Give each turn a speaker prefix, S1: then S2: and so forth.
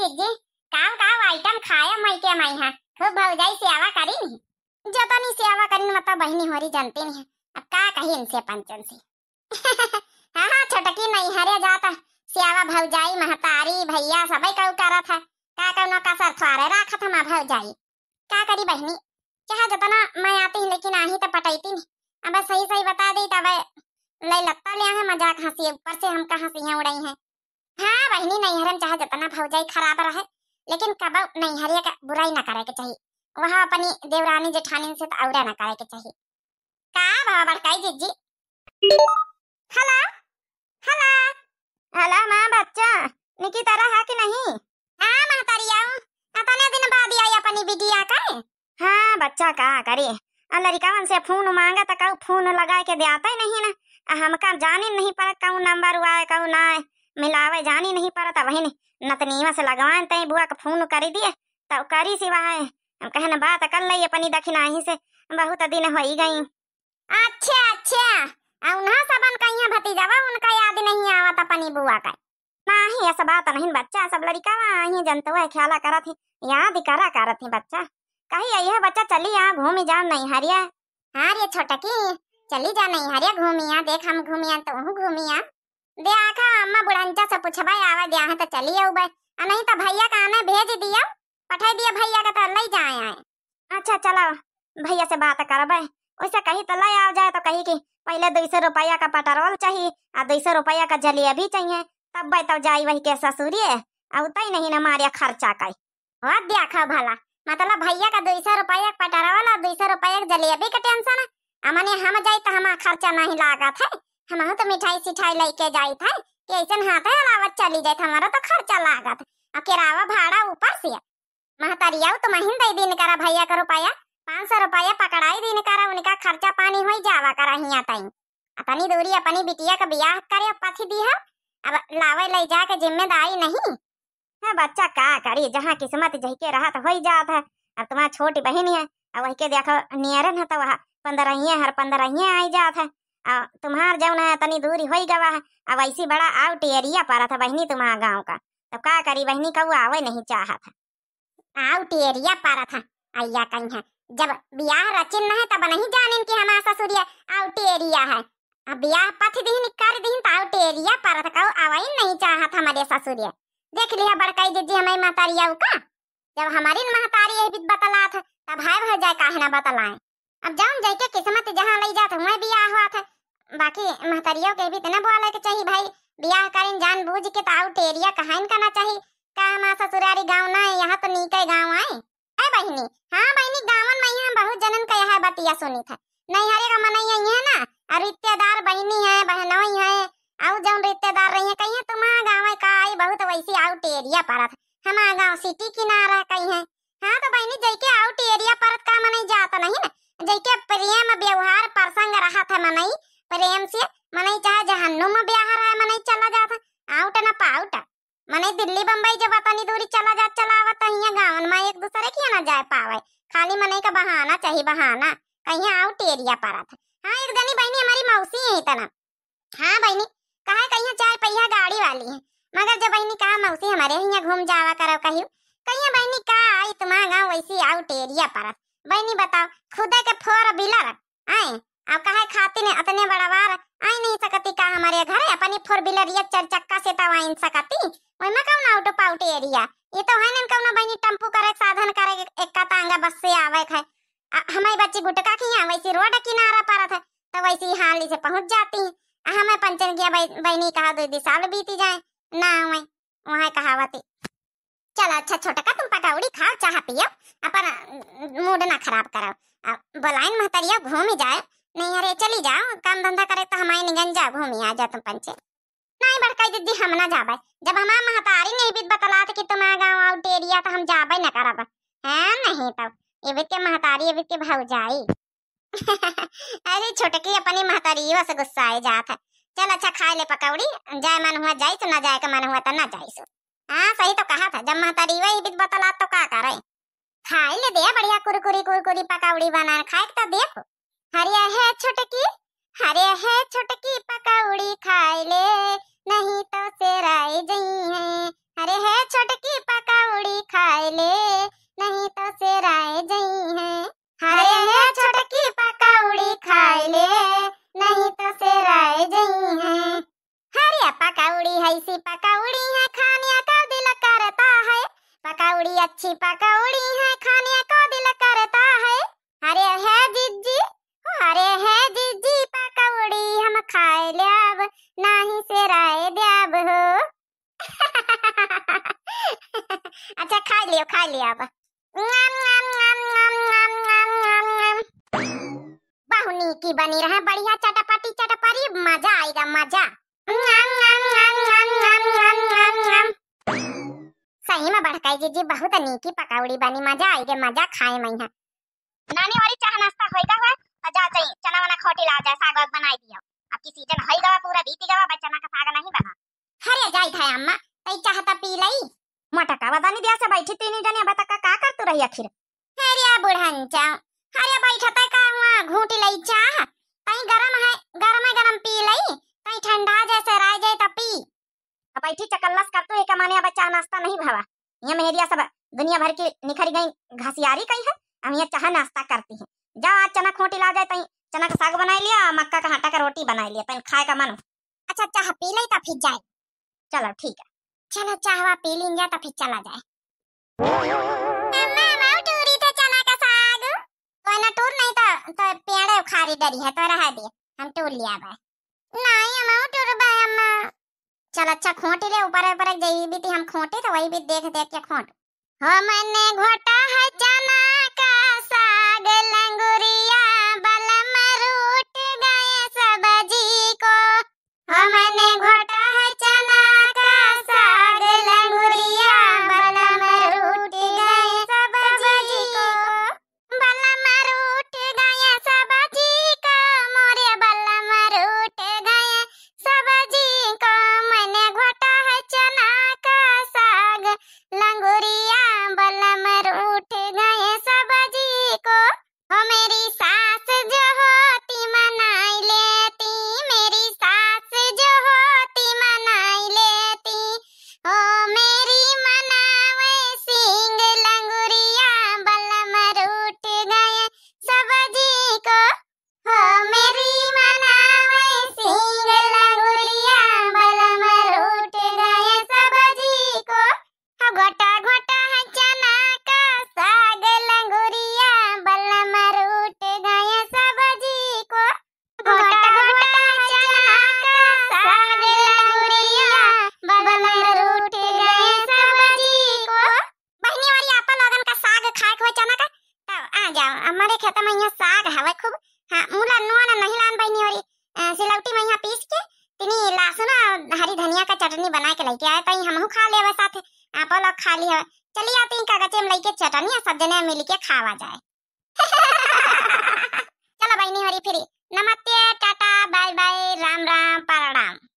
S1: भेजे काम काव आइटम खाया मई के मई हां खूब भौजाई सेवा करी मतलब नहीं जता नहीं सेवा करी न मता बहिनी होरी जानती नहीं अब का कही इनसे पंचन से हां हां छटकी नहीं हरे जाता सेवा जाई महतारी भैया सबई कहू करा था का कहू का सर थारे रखा था मा मां जाई का करी बहिनी चाह जतना मैं आती हूं लेकिन आही तो पटाईती नहीं अब सही सही बता दी तब ले लगता ले है मजाक हंसी ऊपर से हम कहां से उड़ाई है हाँ बहनी नैहर में चाहे जितना फौजाई खराब रहे लेकिन कब नैहरिया का बुराई ना करे के चाहिए वह अपनी देवरानी जेठानी से तो औरा ना करे के चाहिए का बाबा बड़काई जीजी हेलो हेलो हेलो माँ बच्चा निकी तरह है कि नहीं हाँ महतारिया अपने दिन बाद आई अपनी बिटिया का हाँ बच्चा का करी लड़कावन से फोन मांगा तो कहू फोन लगा के दे आता ही नहीं ना हमका जाने नहीं पड़ा कहू नंबर हुआ है कहू ना है मिलावे जान ही नहीं पारा था वही नतनीवा तो से लगवान तय बुआ का फोन कर दिए तब करी सी वहा है हम कहन बात कर लई अपनी दखिना ही से बहुत दिन हो गई अच्छा अच्छा उन्हा सबन कहिया भतीजावा उनका याद नहीं आवत अपनी बुआ का नाही ऐसा बात तो नहीं बच्चा सब लड़का आई जनतो है ख्याल करत ही याद करा करत ही बच्चा कही आई है बच्चा चली यहाँ घूमी जाओ नहीं हरिया हाँ ये छोटकी चली जा नहीं हरिया घूमिया देख हम घूमिया तो घूमिया दिया का अम्मा बुढ़ंचा से पूछ भाई आवा दिया है तो चली आऊ भाई आ नहीं तो भैया का हमें भेज दिया पठाई दिया भैया का तो ले जाए आए अच्छा चलो भैया से बात कर भाई वैसे कहीं तो ले आ जाए तो कहीं की पहले दो सौ रुपया का पेट्रोल चाहिए आ दो सौ रुपया का जलिया भी चाहिए तब भाई तो जाई वही के ससुरिए औत नहीं ना मारिया खर्चा का हो दिया खा भला मतलब भैया का दो सौ रुपया पेट्रोल और दो सौ रुपया भी का टेंशन है हमने हम जाई तो हमारा खर्चा नहीं लागत है हमारा तो मिठाई सिठाई लेके जाई था कि ऐसन हाथ अलावत चली जाए हमारा तो खर्चा लागत और किरावा भाड़ा ऊपर से महतरिया तो महीन दे दिन करा भैया का रुपया पाँच सौ रुपया पकड़ाई दिन करा उनका खर्चा पानी हो जावा करा हिया तई अपनी दूरी अपनी बिटिया का ब्याह करे पथी दी है अब लावे ले जा के जिम्मेदारी नहीं है बच्चा का करी जहाँ किस्मत जहके राहत हो जात है अब तुम्हारा छोटी बहन है अब वही के देखो नियरन है तो वहाँ पंद्रहिए हर पंद्रहिए आई जात है तुम्हार जौन है तनी दूरी हो गवा है अब ऐसी बड़ा आउट एरिया पड़ा था बहनी तुम्हार गाँव का तब तो का करी बहनी कबू आवे नहीं चाह था आउट एरिया पड़ा था अय्या कहीं है जब ब्याह रचिन न है तब नहीं जानिन कि हमारा ससुर आउट एरिया है अब ब्याह पथ दिन कर दिन तो आउट एरिया पड़ा था कहू आवाई नहीं चाह था हमारे ससुर देख लिया बड़काई दीदी हमारी महतारिया का जब हमारी महतारी बतला था तब है जाए कहना बतलाएं अब जान जाए के किस्मत जहां ले जात हुए बियाह हुआ था बाकी महतरियों के भी इतना बोला के चाहिए भाई बियाह करें जान बूझ के तो टेरिया एरिया का ना चाहिए का माँ ससुरारी गांव ना है यहां तो नीके गांव आए ए बहिनी हां बहिनी गांवन में यहां बहुत जनन का यह बतिया सुनी था नहीं हरे का मनई है ना और रिश्तेदार बहिनी है बहनोई है और जौन रिश्तेदार रही है कहीं है तुम गाँव का आई बहुत वैसी आउट एरिया पड़त हमारा गाँव सिटी किनारा कहीं है हाँ तो बहनी जाके आउट एरिया परत का मनई जाता नहीं ना जैके प्रेम व्यवहार प्रसंग रहा था मनई प्रेम से मनई चाहे जहन्नुम में व्यवहार है मनई चला जाता आउट ना पाउट मनई दिल्ली बंबई जब तनी दूरी चला जा चला आवत हिया गांव में एक दूसरे के ना जाए पावे खाली मनई का बहाना चाहिए बहाना कहीं आउट एरिया पारा था हाँ एक जनी बहनी हमारी मौसी है इतना हाँ बहनी कहा कहीं चार पहिया गाड़ी वाली है मगर जब बहनी कहा मौसी हमारे यहाँ घूम जावा करो कहीं कहीं बहनी का इतना गाँव वैसी आउट एरिया पारा बहनी बताओ खुदे के फोर बिलर आए अब कहे खाती ने अतने बड़ा बार आए नहीं सकती का हमारे घर अपनी फोर बिलर ये चार चक्का से तव तो आइन सकती ओई में कौन आउट पाउट एरिया ये तो है ना कौन बहनी टंपू करे साधन करे एक का तांगा बस से आवे है हमारी बच्ची गुटका की है वैसी रोड किनारा पर था तो वैसे वैसी हाली से पहुंच जाती है हमें पंचन किया बहनी कहा दो साल बीती जाए ना वहां कहावती चलो अच्छा छोटका तुम पकौड़ी खाओ चाह पियो अपन अं, मूड ना खराब करो बोलाइन महतरिया घूम जाए नहीं अरे चली जाओ काम धंधा करे तो हमारे निगन जाओ घूमी आ जाओ तुम पंचे नहीं बड़का दीदी हम ना जाबे जब हम महतारी नहीं बीत बतलात कि तुम आ गांव आउट एरिया तो हम जाबे ना करब हैं नहीं तब तो। ये बीत के महतारी ये बीत के जाई अरे छोटकी अपनी महतारी से गुस्सा आई जात है चल अच्छा खा ले पकौड़ी जाए मन हुआ जाई तो ना जाए का मन हुआ तो ना जाई सो हाँ सही तो कहा था जब महतारी वही बीत बतला तो का करे खाई ले दे बढ़िया कुरकुरी कुरकुरी पकौड़ी बना खाए तो देख हरिया है छोटकी हरिया है छोटकी पकौड़ी खाई ले नहीं तो सेराई जई है अरे है छोटकी पकौड़ी खाई ले नहीं तो सेराई जई है हरे है छोटकी पकौड़ी खाई ले नहीं तो सेराई जई है हरिया पकौड़ी है सी पकौड़ी है पकौड़ी अच्छी पकौड़ी है खाने को दिल करता है अरे है जीजी अरे है जीजी पकौड़ी हम खाए लेब नहीं से राय देब हो अच्छा खा लियो खा लियो अब बहुनी की बनी रहे बढ़िया चटपटी चटपरी मजा आएगा मजा सही में जी जी बहुत नीकी पकौड़ी बनी मजा आई गे मजा खाए मैं नानी और चाह नाश्ता होएगा हुआ और जा चाहिए चना वना खोटी ला जा साग वाग बनाई दियो अब की सीजन होई गवा पूरा बीती गवा बस चना का साग नहीं बना हरे जाई था अम्मा तई चाहता तो पी लई मोटका वदानी दिया से बैठी तीन जने अब तक का करतू रही आखिर हरिया बुढ़न हरे हरिया बैठता का हुआ घूटी लई चाह तई गरम है गरम है गरम पी लई तई ठंडा जैसे राय जाए तपी तो अब ऐठी चकल्लस कर तो एक माने अब चाह नाश्ता नहीं भावा ये मेहरिया सब दुनिया भर की निखरी गई घसियारी कई है हम ये चाह नाश्ता करती हैं जा आज चना खोटी ला जाए तई चना का साग बना लिया मक्का का आटा का रोटी बना लिया तई खाए का मन अच्छा चाह पी ले तो फिर जाए चलो ठीक है चलो चाहवा पी लेंगे तो फिर चला जाए तो टूर नहीं तो तो पेड़ खारी डरी है तो रहा दे हम टूर लिया भाई नहीं अम्मा टूर भाई अम्मा चल अच्छा खोटी ले ऊपर ऊपर जई भी थी हम खोटी तो वही भी देख देख के खोट मैंने घोटा है चना का साग लंगूरी धनिया का चटनी बना के लेके आए तई तो हम खा ले साथ आप लोग खा लिया चलिए आते हैं कागज में लेके चटनी सब जने के खावा जाए चलो बहनी हरी फिर नमस्ते टाटा बाय बाय राम राम प्रणाम